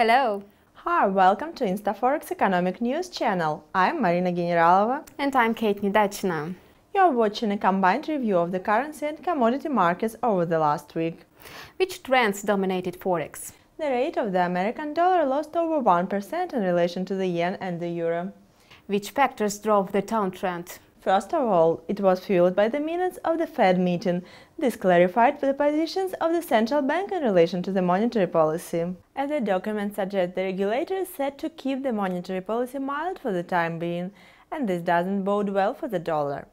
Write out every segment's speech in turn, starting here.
Hello. Hi, welcome to InstaForex Economic News channel. I'm Marina Generalova. And I'm Kate Nidachina. You're watching a combined review of the currency and commodity markets over the last week. Which trends dominated Forex? The rate of the American dollar lost over 1% in relation to the yen and the euro. Which factors drove the trend? First of all, it was fueled by the minutes of the Fed meeting. This clarified the positions of the central bank in relation to the monetary policy. As the document suggests, the regulator is set to keep the monetary policy mild for the time being, and this doesn't bode well for the dollar.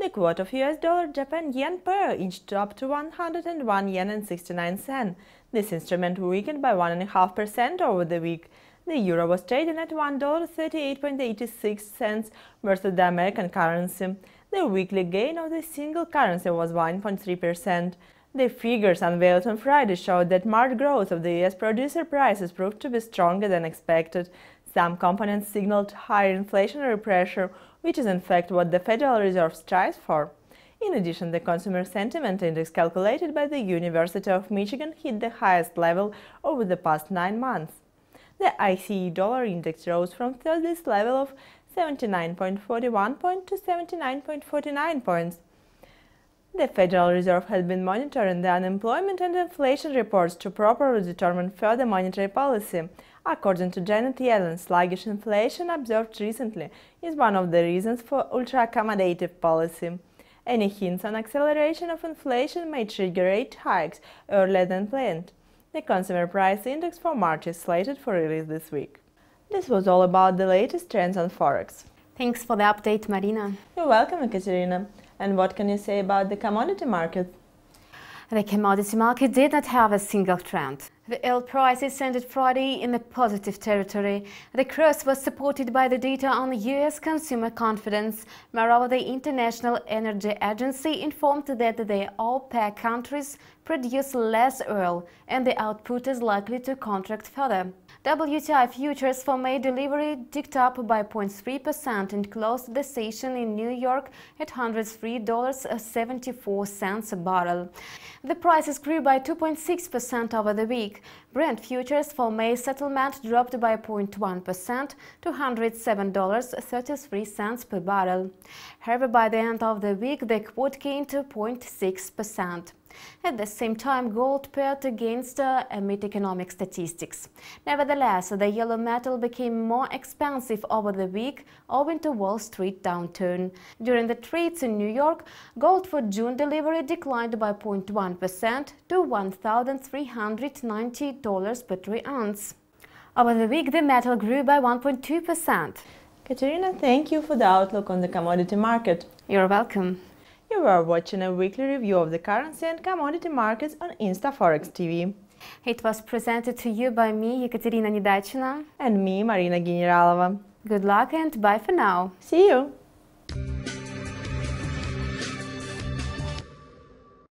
The quote of US dollar Japan yen per inched up to 101 yen and 69 cent. This instrument weakened by 1.5% over the week. The euro was trading at $1.3886 versus the American currency. The weekly gain of the single currency was 1.3%. The figures unveiled on Friday showed that March growth of the US producer prices proved to be stronger than expected. Some components signaled higher inflationary pressure, which is in fact what the Federal Reserve strives for. In addition, the Consumer Sentiment Index calculated by the University of Michigan hit the highest level over the past nine months the ICE dollar index rose from Thursday's level of 79.41 points to 79.49 points. The Federal Reserve has been monitoring the unemployment and inflation reports to properly determine further monetary policy. According to Janet Yellen, sluggish inflation observed recently is one of the reasons for ultra-accommodative policy. Any hints on acceleration of inflation may trigger rate hikes earlier than planned. The Consumer Price Index for March is slated for release this week. This was all about the latest trends on Forex. Thanks for the update, Marina. You're welcome, Ekaterina. And what can you say about the commodity market? The commodity market did not have a single trend. The oil prices ended Friday in a positive territory. The cross was supported by the data on U.S. consumer confidence. Moreover, the International Energy Agency informed that the OPEC countries produce less oil and the output is likely to contract further. WTI futures for May delivery ticked up by 0.3% and closed the session in New York at $103.74 a barrel. The prices grew by 2.6% over the week. Brent futures for May settlement dropped by 0.1% to $107.33 per barrel. However, by the end of the week, the quote gained 0.6%. At the same time, gold paired against uh, amid economic statistics. Nevertheless, the yellow metal became more expensive over the week owing to Wall Street downturn. During the trades in New York, gold for June delivery declined by 0.1% to $1,390 per troy ounce. Over the week, the metal grew by 1.2%. Katerina, thank you for the outlook on the commodity market. You're welcome. You are watching a weekly review of the currency and commodity markets on InstaForex TV. It was presented to you by me, Ekaterina Nidachina. And me, Marina Generalova. Good luck and bye for now. See you!